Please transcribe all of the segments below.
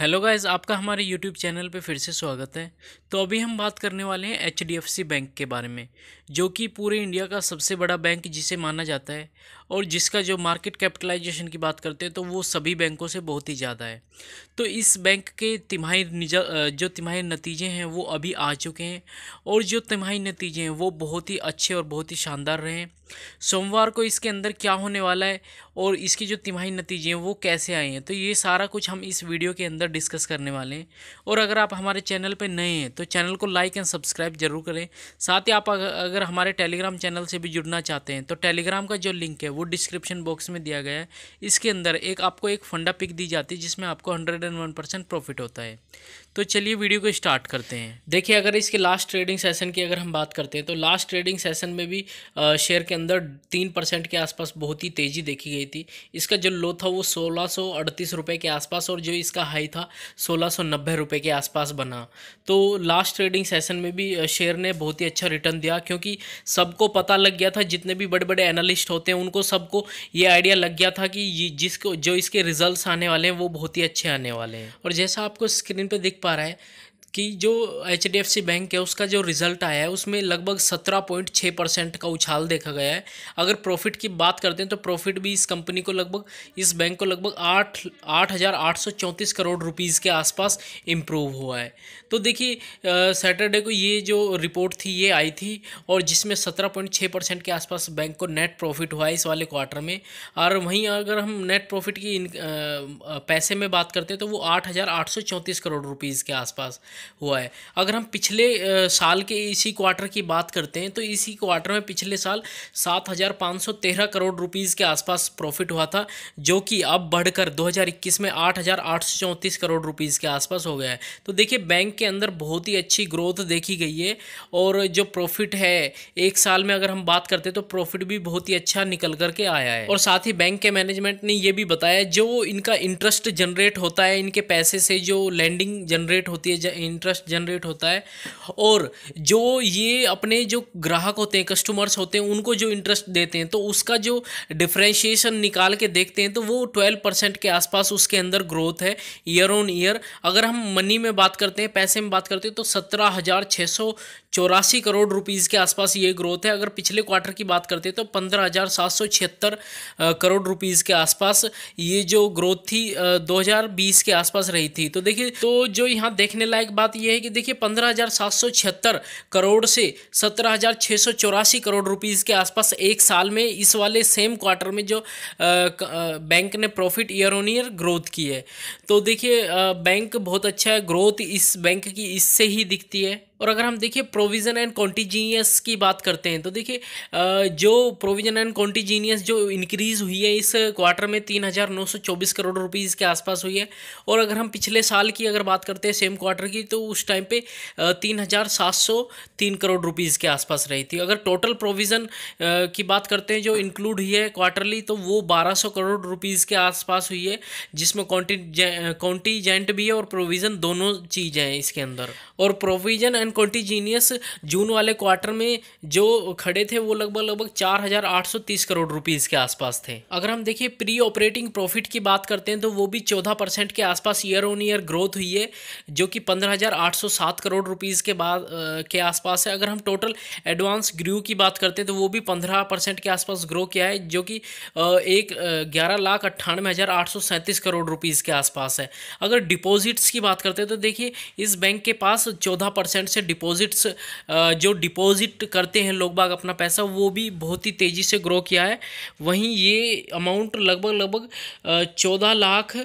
hello guys आपका हमारे YouTube channel पे फिर से स्वागत है तो अभी हम बात करने वाले हैं एच बैंक के बारे में जो कि पूरे इंडिया का सबसे बड़ा बैंक जिसे माना जाता है और जिसका जो मार्केट कैपिटलाइजेशन की बात करते हैं तो वो सभी बैंकों से बहुत ही ज़्यादा है तो इस बैंक के तिमाही जो तिमाही नतीजे हैं वो अभी आ चुके हैं और जो तिमाही नतीजे हैं वो बहुत ही अच्छे और बहुत ही शानदार रहे हैं सोमवार को इसके अंदर क्या होने वाला है और इसके जो तिमाही नतीजे हैं वो कैसे आए हैं तो ये सारा कुछ हम इस वीडियो के अंदर डिस्कस करने वाले हैं और अगर आप हमारे चैनल पर नए हैं तो चैनल को लाइक एंड सब्सक्राइब जरूर करें साथ ही आप अगर हमारे टेलीग्राम चैनल से भी जुड़ना चाहते हैं तो टेलीग्राम का जो लिंक है वो डिस्क्रिप्शन बॉक्स में दिया गया है इसके अंदर एक आपको एक फंडा पिक दी जाती है जिसमें आपको hundred and one percent profit होता है तो चलिए वीडियो को स्टार्ट करते हैं देखिए अगर इसके लास्ट ट्रेडिंग सेशन की अगर हम बात करते हैं तो लास्ट ट्रेडिंग सेशन में भी शेयर के अंदर तीन परसेंट के आसपास बहुत ही तेज़ी देखी गई थी इसका जो लो था वो सोलह सौ अड़तीस के आसपास और जो इसका हाई था सोलह सौ नब्बे रुपये के आसपास बना तो लास्ट ट्रेडिंग सेशन में भी शेयर ने बहुत ही अच्छा रिटर्न दिया क्योंकि सबको पता लग गया था जितने भी बड़े बड़े एनालिस्ट होते हैं उनको सबको ये आइडिया लग गया था कि जिसको जो इसके रिजल्ट्स आने वाले हैं वो बहुत ही अच्छे आने वाले हैं और जैसा आपको स्क्रीन पर दिख पा रहा है कि जो H D F C bank है उसका जो रिजल्ट आया है उसमें लगभग सत्रह पॉइंट छः परसेंट का उछाल देखा गया है अगर प्रॉफिट की बात करते हैं तो प्रॉफिट भी इस कंपनी को लगभग इस बैंक को लगभग आठ आठ हज़ार आठ सौ चौंतीस करोड़ रुपीज़ के आसपास इम्प्रूव हुआ है तो देखिए सैटरडे को ये जो रिपोर्ट थी ये आई थी और जिसमें सत्रह पॉइंट छः परसेंट के आसपास बैंक को नेट प्रॉफिट हुआ है इस वाले क्वार्टर में और वहीं अगर हम नेट प्रॉफिट की इन, आ, पैसे में बात करते हैं तो वो आठ हज़ार आठ सौ चौंतीस करोड़ रुपीज़ के आसपास हुआ है अगर हम पिछले साल के इसी क्वार्टर की बात करते हैं तो इसी क्वार्टर में पिछले साल सात हज़ार पाँच सौ तेरह करोड़ रुपीज़ के आसपास प्रॉफिट हुआ था जो कि अब बढ़कर दो हज़ार इक्कीस में आठ हज़ार आठ सौ चौंतीस करोड़ रुपीज़ के आसपास हो गया है तो देखिए बैंक के अंदर बहुत ही अच्छी ग्रोथ देखी गई है और जो प्रॉफिट है एक साल में अगर हम बात करते हैं तो प्रॉफिट भी बहुत ही अच्छा निकल करके आया है और साथ ही बैंक के मैनेजमेंट ने यह भी बताया जो इनका इंटरेस्ट जनरेट होता है इनके पैसे से जो लैंडिंग जनरेट होती है इंटरेस्ट जनरेट होता है और जो ये अपने जो ग्राहक होते हैं कस्टमर्स होते हैं उनको जो इंटरेस्ट देते हैं तो उसका जो डिफ्रेंशिएशन निकाल के देखते हैं तो वो ट्वेल्व परसेंट के आसपास उसके अंदर ग्रोथ है ईयर ऑन ईयर अगर हम मनी में बात करते हैं पैसे में बात करते हैं तो सत्रह हज़ार छः सौ चौरासी करोड़ रुपीज़ के आसपास ये ग्रोथ है अगर पिछले क्वार्टर की बात करते हैं तो पंद्रह हज़ार सात सौ छिहत्तर करोड़ रुपीज़ के आसपास ये जो ग्रोथ थी दो हज़ार बीस के आसपास रही थी तो देखिए तो जो यहाँ देखने लायक बात यह है कि देखिए पंद्रह हज़ार सात सौ छिहत्तर करोड़ से सत्रह हज़ार छः सौ चौरासी करोड़ रुपीज़ के आसपास एक साल में इस वाले सेम क्वार्टर में जो बैंक ने profit year on year growth की है तो देखिए बैंक बहुत अच्छा है ग्रोथ इस बैंक की इससे ही दिखती है और अगर हम देखिए प्रोविज़न एंड कॉन्टीजीनियस की बात करते हैं तो देखिए जो प्रोविज़न एंड कॉन्टीजीनियस जो इंक्रीज़ हुई है इस क्वार्टर में तीन हज़ार नौ सौ चौबीस करोड़ रुपीज़ के आसपास हुई है और अगर हम पिछले साल की अगर बात करते हैं सेम क्वार्टर की तो उस टाइम पे तीन हज़ार सात सौ तीन करोड़ रुपीज़ के आसपास रही थी अगर टोटल प्रोविज़न की बात करते हैं जो इंक्लूड हुई है क्वार्टरली तो वो बारह सौ करोड़ रुपीज़ के आसपास हुई है जिसमें कॉन्टीजेंट भी है और प्रोविज़न दोनों चीज़ें हैं इसके अंदर और प्रोविज़न एंड कॉन्टीजीनियस जून वाले क्वार्टर में जो खड़े थे वो लगभग लगभग चार हजार आठ सौ तीस करोड़ रुपीज़ के आसपास थे अगर हम देखिए प्री ऑपरेटिंग प्रॉफिट की बात करते हैं तो वो भी चौदह परसेंट के आसपास ईयर ऑन ईयर ग्रोथ हुई है जो कि पंद्रह हजार आठ सौ सात करोड़ रुपीज़ के बाद के आसपास है अगर हम टोटल एडवांस ग्रू की बात करते हैं तो वो भी पंद्रह परसेंट के आसपास ग्रो किया है जो कि एक ग्यारह लाख अट्ठानवे हज़ार आठ सौ सैंतीस करोड़ रुपीज़ के आसपास है अगर डिपॉजिट्स की बात करते हैं तो देखिए इस बैंक के पास चौदह परसेंट से डिपॉजिट्स जो डिपॉजिट करते हैं लोग बाग अपना पैसा वो भी बहुत ही तेज़ी से ग्रो किया है वहीं ये अमाउंट लगभग लगभग चौदह लाख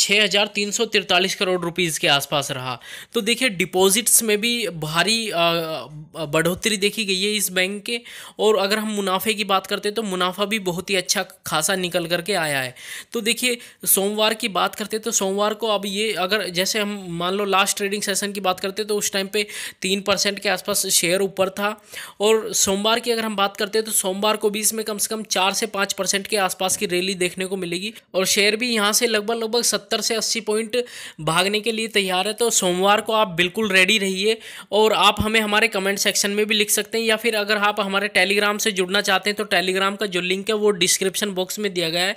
6,343 करोड़ रुपीस के आसपास रहा तो देखिए डिपॉजिट्स में भी भारी बढ़ोतरी देखी गई है इस बैंक के और अगर हम मुनाफे की बात करते हैं तो मुनाफा भी बहुत ही अच्छा खासा निकल करके आया है तो देखिए सोमवार की बात करते हैं तो सोमवार को अब ये अगर जैसे हम मान लो लास्ट ट्रेडिंग सेशन की बात करते हैं तो उस टाइम पे तीन परसेंट के आसपास शेयर ऊपर था और सोमवार की अगर हम बात करते हैं तो सोमवार को भी इसमें कम से कम चार से पाँच परसेंट के आसपास की रैली देखने को मिलेगी और शेयर भी यहाँ से लगभग लगभग सत्तर सत्तर से अस्सी पॉइंट भागने के लिए तैयार है तो सोमवार को आप बिल्कुल रेडी रहिए और आप हमें हमारे कमेंट सेक्शन में भी लिख सकते हैं या फिर अगर आप हमारे टेलीग्राम से जुड़ना चाहते हैं तो टेलीग्राम का जो लिंक है वो डिस्क्रिप्शन बॉक्स में दिया गया है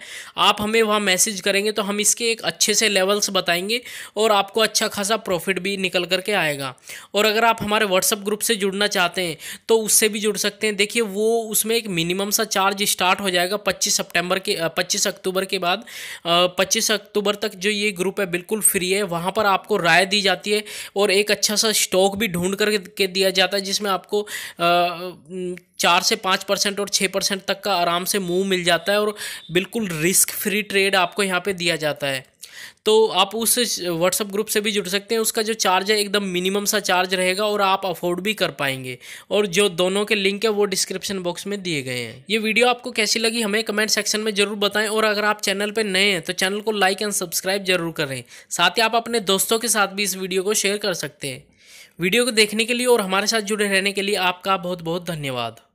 आप हमें वहाँ मैसेज करेंगे तो हम इसके एक अच्छे से लेवल्स बताएंगे और आपको अच्छा खासा प्रॉफिट भी निकल करके आएगा और अगर आप हमारे व्हाट्सअप ग्रुप से जुड़ना चाहते हैं तो उससे भी जुड़ सकते हैं देखिए वो उसमें एक मिनिमम सा चार्ज स्टार्ट हो जाएगा पच्चीस सितंबर के पच्चीस अक्टूबर के बाद पच्चीस अक्टूबर तक जो ये ग्रुप है बिल्कुल फ्री है वहाँ पर आपको राय दी जाती है और एक अच्छा सा स्टॉक भी ढूंढ के दिया जाता है जिसमें आपको चार से पाँच परसेंट और छः परसेंट तक का आराम से मूव मिल जाता है और बिल्कुल रिस्क फ्री ट्रेड आपको यहाँ पर दिया जाता है तो आप उस व्हाट्सअप ग्रुप से भी जुड़ सकते हैं उसका जो चार्ज है एकदम मिनिमम सा चार्ज रहेगा और आप अफोर्ड भी कर पाएंगे और जो दोनों के लिंक है वो डिस्क्रिप्शन बॉक्स में दिए गए हैं ये वीडियो आपको कैसी लगी हमें कमेंट सेक्शन में जरूर बताएं और अगर आप चैनल पर नए हैं तो चैनल को लाइक एंड सब्सक्राइब जरूर करें साथ ही आप अपने दोस्तों के साथ भी इस वीडियो को शेयर कर सकते हैं वीडियो को देखने के लिए और हमारे साथ जुड़े रहने के लिए आपका बहुत बहुत धन्यवाद